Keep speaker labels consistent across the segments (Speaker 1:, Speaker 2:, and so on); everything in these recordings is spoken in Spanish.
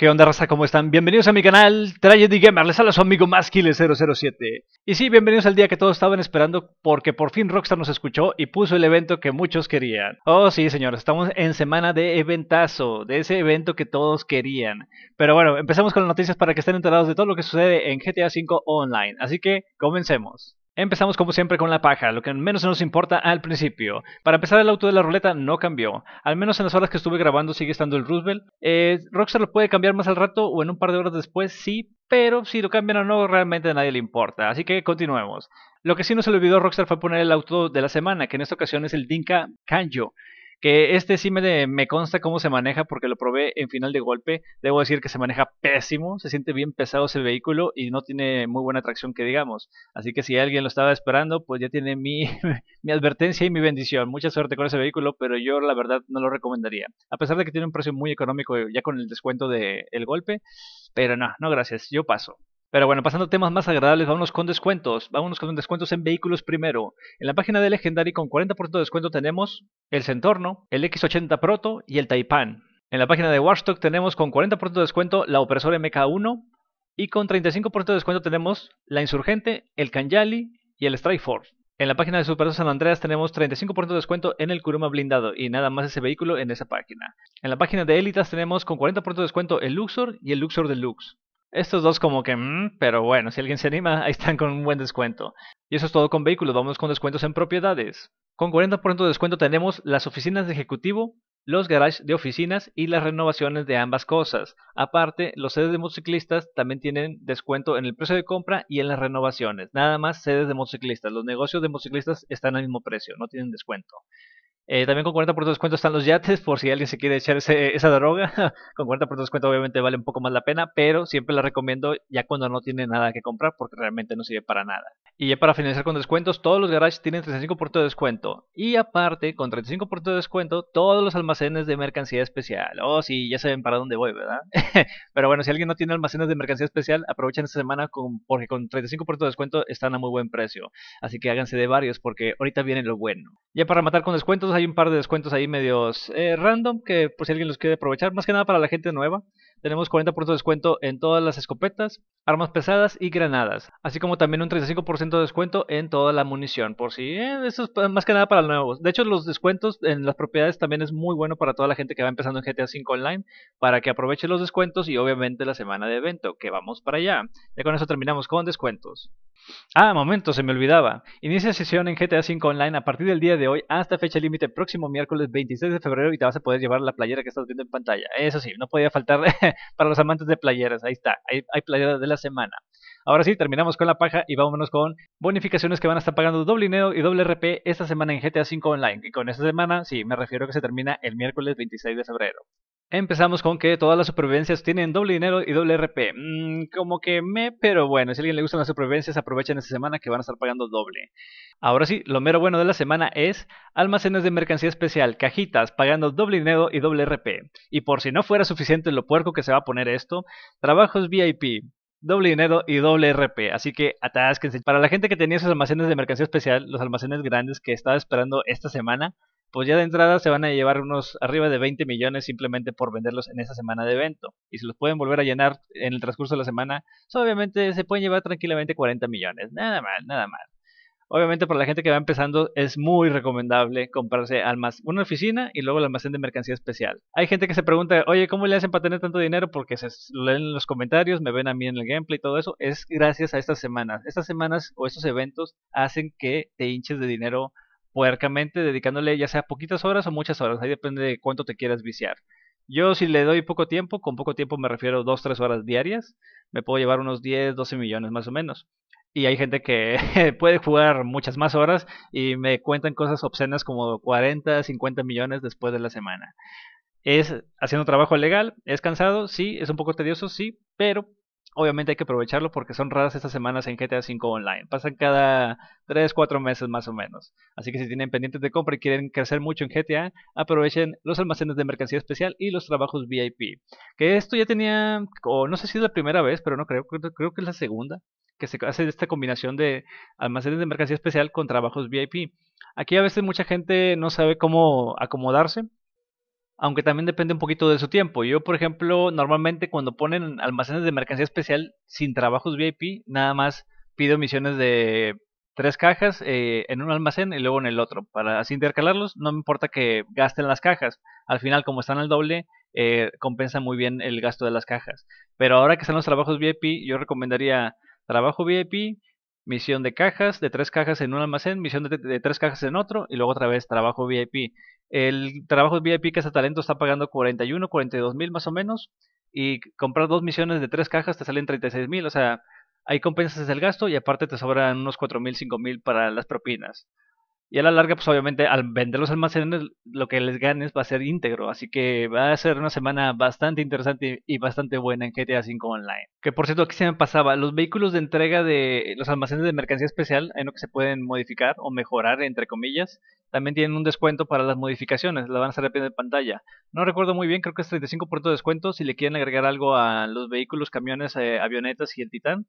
Speaker 1: ¿Qué onda raza? ¿Cómo están? Bienvenidos a mi canal Tragedy Gamer, les habla su amigo másquiles 007 Y sí, bienvenidos al día que todos estaban esperando porque por fin Rockstar nos escuchó y puso el evento que muchos querían Oh sí señores, estamos en semana de eventazo, de ese evento que todos querían Pero bueno, empezamos con las noticias para que estén enterados de todo lo que sucede en GTA V Online, así que comencemos Empezamos como siempre con la paja, lo que menos nos importa al principio. Para empezar, el auto de la ruleta no cambió. Al menos en las horas que estuve grabando sigue estando el Roosevelt. Eh, Rockstar lo puede cambiar más al rato o en un par de horas después, sí, pero si lo cambian o no, realmente a nadie le importa. Así que continuemos. Lo que sí no se le olvidó a Rockstar fue poner el auto de la semana, que en esta ocasión es el Dinka Kanjo. Que este sí me, me consta cómo se maneja porque lo probé en final de golpe. Debo decir que se maneja pésimo, se siente bien pesado ese vehículo y no tiene muy buena tracción que digamos. Así que si alguien lo estaba esperando, pues ya tiene mi, advertencia y mi bendición. Mucha suerte con ese vehículo, pero yo la verdad no lo recomendaría. A pesar de que tiene un precio muy económico ya con el descuento del el golpe, pero no, no gracias, yo paso. Pero bueno, pasando a temas más agradables, vámonos con descuentos. Vámonos con descuentos en vehículos primero. En la página de Legendary con 40% de descuento tenemos el Centorno, el X80 Proto y el Taipan. En la página de Warstock tenemos con 40% de descuento la opresora MK1 y con 35% de descuento tenemos la Insurgente, el Kanyali y el Strikeforce. En la página de Super San Andreas tenemos 35% de descuento en el Kuruma blindado y nada más ese vehículo en esa página. En la página de Elitas tenemos con 40% de descuento el Luxor y el Luxor Deluxe. Estos dos como que, mm, pero bueno, si alguien se anima, ahí están con un buen descuento. Y eso es todo con vehículos, vamos con descuentos en propiedades. Con 40% de descuento tenemos las oficinas de ejecutivo, los garages de oficinas y las renovaciones de ambas cosas. Aparte, los sedes de motociclistas también tienen descuento en el precio de compra y en las renovaciones. Nada más sedes de motociclistas. Los negocios de motociclistas están al mismo precio, no tienen descuento. Eh, también con 40% de descuento están los yates, por si alguien se quiere echar esa droga. con 40% de descuento obviamente vale un poco más la pena, pero siempre la recomiendo ya cuando no tiene nada que comprar, porque realmente no sirve para nada. Y ya para finalizar con descuentos, todos los garages tienen 35% de descuento. Y aparte, con 35% de descuento, todos los almacenes de mercancía especial. Oh, sí, ya saben para dónde voy, ¿verdad? Pero bueno, si alguien no tiene almacenes de mercancía especial, aprovechen esta semana con, porque con 35% de descuento están a muy buen precio. Así que háganse de varios porque ahorita viene lo bueno. Ya para matar con descuentos, hay un par de descuentos ahí medios eh, random que pues, si alguien los quiere aprovechar, más que nada para la gente nueva. Tenemos 40% de descuento en todas las escopetas, armas pesadas y granadas. Así como también un 35% de descuento en toda la munición. Por si, eh, eso es más que nada para los nuevos. De hecho, los descuentos en las propiedades también es muy bueno para toda la gente que va empezando en GTA V Online. Para que aproveche los descuentos y obviamente la semana de evento, que vamos para allá. Ya con eso terminamos con descuentos. Ah, momento, se me olvidaba. Inicia sesión en GTA V Online a partir del día de hoy hasta fecha límite próximo miércoles 26 de febrero y te vas a poder llevar la playera que estás viendo en pantalla. Eso sí, no podía faltar para los amantes de playeras. Ahí está, hay, hay de la semana. Ahora sí, terminamos con la paja y vámonos con bonificaciones que van a estar pagando doble dinero y doble RP esta semana en GTA V Online. Y con esta semana, sí, me refiero a que se termina el miércoles 26 de febrero. Empezamos con que todas las supervivencias tienen doble dinero y doble RP. Mm, como que me, pero bueno, si a alguien le gustan las supervivencias, aprovechen esta semana que van a estar pagando doble. Ahora sí, lo mero bueno de la semana es almacenes de mercancía especial, cajitas, pagando doble dinero y doble RP. Y por si no fuera suficiente lo puerco que se va a poner esto, trabajos VIP, doble dinero y doble RP. Así que atásquense. Para la gente que tenía esos almacenes de mercancía especial, los almacenes grandes que estaba esperando esta semana, pues ya de entrada se van a llevar unos arriba de 20 millones simplemente por venderlos en esa semana de evento. Y si los pueden volver a llenar en el transcurso de la semana, obviamente se pueden llevar tranquilamente 40 millones. Nada mal, nada mal. Obviamente para la gente que va empezando es muy recomendable comprarse una oficina y luego el almacén de mercancía especial. Hay gente que se pregunta, oye, ¿cómo le hacen para tener tanto dinero? Porque se leen en los comentarios, me ven a mí en el gameplay y todo eso. Es gracias a estas semanas. Estas semanas o estos eventos hacen que te hinches de dinero puercamente dedicándole ya sea poquitas horas o muchas horas, ahí depende de cuánto te quieras viciar. Yo si le doy poco tiempo, con poco tiempo me refiero 2-3 horas diarias, me puedo llevar unos 10, 12 millones más o menos. Y hay gente que puede jugar muchas más horas y me cuentan cosas obscenas como 40, 50 millones después de la semana. Es haciendo trabajo legal, es cansado, sí, es un poco tedioso, sí, pero obviamente hay que aprovecharlo porque son raras estas semanas en GTA V Online. Pasan cada 3, 4 meses más o menos. Así que si tienen pendientes de compra y quieren crecer mucho en GTA, aprovechen los almacenes de mercancía especial y los trabajos VIP. Que esto ya tenía, o no sé si es la primera vez, pero no creo, creo, creo que es la segunda, que se hace esta combinación de almacenes de mercancía especial con trabajos VIP. Aquí a veces mucha gente no sabe cómo acomodarse aunque también depende un poquito de su tiempo. Yo, por ejemplo, normalmente cuando ponen almacenes de mercancía especial sin trabajos VIP, nada más pido misiones de tres cajas eh, en un almacén y luego en el otro. Para así intercalarlos, no me importa que gasten las cajas. Al final, como están al doble, eh, compensa muy bien el gasto de las cajas. Pero ahora que están los trabajos VIP, yo recomendaría trabajo VIP, misión de cajas, de tres cajas en un almacén, misión de, tres cajas en otro y luego otra vez trabajo VIP. El trabajo VIP que talento está pagando 41, 42 mil más o menos y comprar dos misiones de tres cajas te salen 36 mil, o sea, hay compensas del gasto y aparte te sobran unos 4 mil, 5 mil para las propinas. Y a la larga, pues obviamente al vender los almacenes, lo que les ganes va a ser íntegro. Así que va a ser una semana bastante interesante y bastante buena en GTA V Online. Que por cierto, aquí se me pasaba, los vehículos de entrega de los almacenes de mercancía especial, hay lo que se pueden modificar o mejorar, entre comillas también tienen un descuento para las modificaciones, la van a hacer a pie de pantalla. No recuerdo muy bien, creo que es 35% de descuento si le quieren agregar algo a los vehículos, camiones, eh, avionetas y el Titán.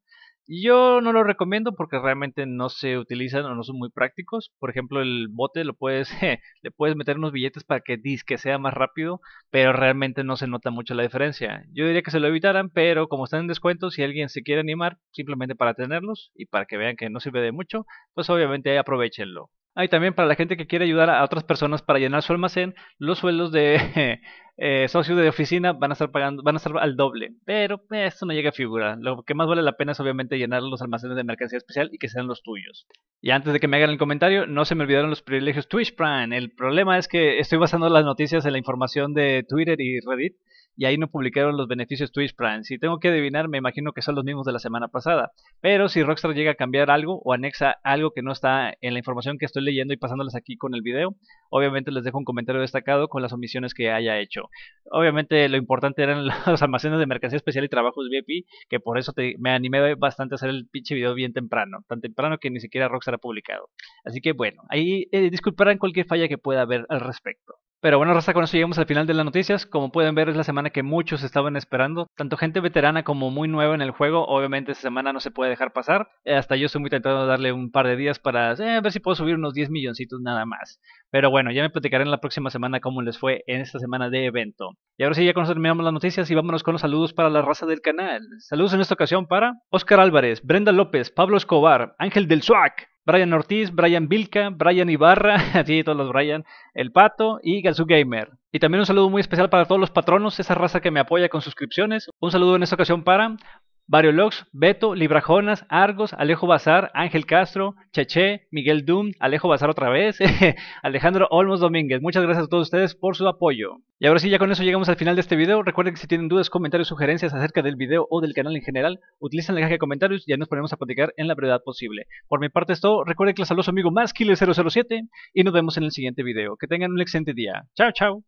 Speaker 1: Yo no lo recomiendo porque realmente no se utilizan o no son muy prácticos. Por ejemplo, el bote lo puedes, le puedes meter unos billetes para que disque sea más rápido, pero realmente no se nota mucho la diferencia. Yo diría que se lo evitaran, pero como están en descuento, si alguien se quiere animar, simplemente para tenerlos y para que vean que no sirve de mucho, pues obviamente aprovechenlo. Ah, también para la gente que quiere ayudar a otras personas para llenar su almacén, los sueldos de Eh, socios de oficina van a estar pagando, van a estar al doble, pero esto no llega a figura. Lo que más vale la pena es obviamente llenar los almacenes de mercancía especial y que sean los tuyos. Y antes de que me hagan el comentario, no se me olvidaron los privilegios Twitch Prime. El problema es que estoy basando las noticias en la información de Twitter y Reddit y ahí no publicaron los beneficios Twitch Prime. Si tengo que adivinar, me imagino que son los mismos de la semana pasada. Pero si Rockstar llega a cambiar algo o anexa algo que no está en la información que estoy leyendo y pasándoles aquí con el video, Obviamente les dejo un comentario destacado con las omisiones que haya hecho. Obviamente lo importante eran los almacenes de mercancía especial y trabajos VIP, que por eso me animé bastante a hacer el pinche video bien temprano, tan temprano que ni siquiera Rockstar ha publicado. Así que bueno, ahí eh, disculparán cualquier falla que pueda haber al respecto. Pero bueno, Raza, con eso llegamos al final de las noticias. Como pueden ver, es la semana que muchos estaban esperando. Tanto gente veterana como muy nueva en el juego. Obviamente, esta semana no se puede dejar pasar. Eh, hasta yo estoy muy tentado de darle un par de días para eh, ver si puedo subir unos 10 milloncitos nada más. Pero bueno, ya me platicaré en la próxima semana cómo les fue en esta semana de evento. Y ahora sí, ya con eso terminamos las noticias y vámonos con los saludos para la raza del canal. Saludos en esta ocasión para Oscar Álvarez, Brenda López, Pablo Escobar, Ángel del Suac, Brian Ortiz, Brian Vilca, Brian Ibarra, así todos los Brian, El Pato y Gazoo Gamer. Y también un saludo muy especial para todos los patronos, esa raza que me apoya con suscripciones. Un saludo en esta ocasión para Logs, Beto, Librajonas, Argos, Alejo Bazar, Ángel Castro, Cheche, Miguel Doom, Alejo Bazar otra vez, Alejandro Olmos Domínguez. Muchas gracias a todos ustedes por su apoyo. Y ahora sí, ya con eso llegamos al final de este video. Recuerden que si tienen dudas, comentarios, sugerencias acerca del video o del canal en general, utilicen la caja de comentarios y ya nos ponemos a platicar en la brevedad posible. Por mi parte es todo. Recuerden que les a su amigo Maskiller007 y nos vemos en el siguiente video. Que tengan un excelente día. Chao, chao.